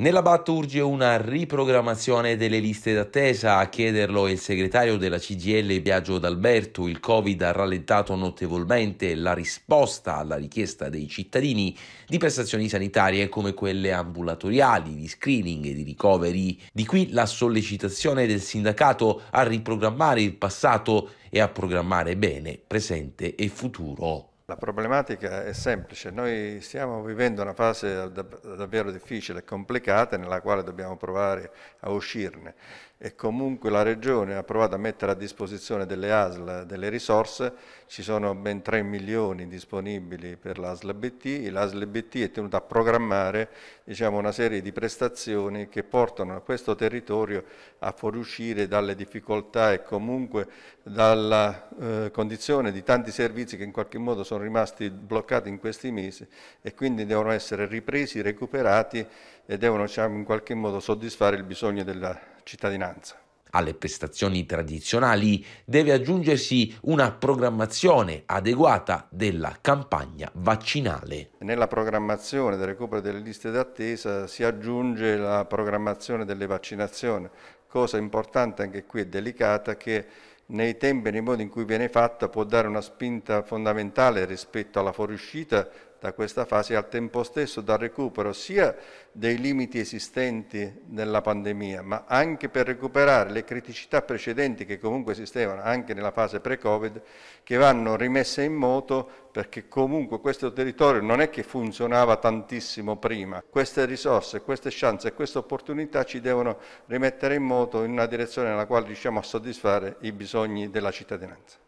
Nella BAT urge una riprogrammazione delle liste d'attesa, a chiederlo il segretario della CGL Biagio D'Alberto. Il Covid ha rallentato notevolmente la risposta alla richiesta dei cittadini di prestazioni sanitarie come quelle ambulatoriali, di screening e di ricoveri. Di qui la sollecitazione del sindacato a riprogrammare il passato e a programmare bene presente e futuro. La problematica è semplice, noi stiamo vivendo una fase davvero difficile e complicata nella quale dobbiamo provare a uscirne e comunque la Regione ha provato a mettere a disposizione delle ASL delle risorse, ci sono ben 3 milioni disponibili per l'ASL BT, l'ASL BT è tenuta a programmare diciamo, una serie di prestazioni che portano questo territorio a fuoriuscire dalle difficoltà e comunque dalla eh, condizione di tanti servizi che in qualche modo sono sono rimasti bloccati in questi mesi e quindi devono essere ripresi, recuperati e devono diciamo, in qualche modo soddisfare il bisogno della cittadinanza. Alle prestazioni tradizionali deve aggiungersi una programmazione adeguata della campagna vaccinale. Nella programmazione del recupero delle liste d'attesa si aggiunge la programmazione delle vaccinazioni, cosa importante anche qui e delicata che nei tempi e nei modi in cui viene fatta può dare una spinta fondamentale rispetto alla fuoriuscita da questa fase e al tempo stesso dal recupero sia dei limiti esistenti nella pandemia, ma anche per recuperare le criticità precedenti che comunque esistevano anche nella fase pre-Covid, che vanno rimesse in moto perché comunque questo territorio non è che funzionava tantissimo prima. Queste risorse, queste chance e queste opportunità ci devono rimettere in moto in una direzione nella quale riusciamo a soddisfare i bisogni della cittadinanza.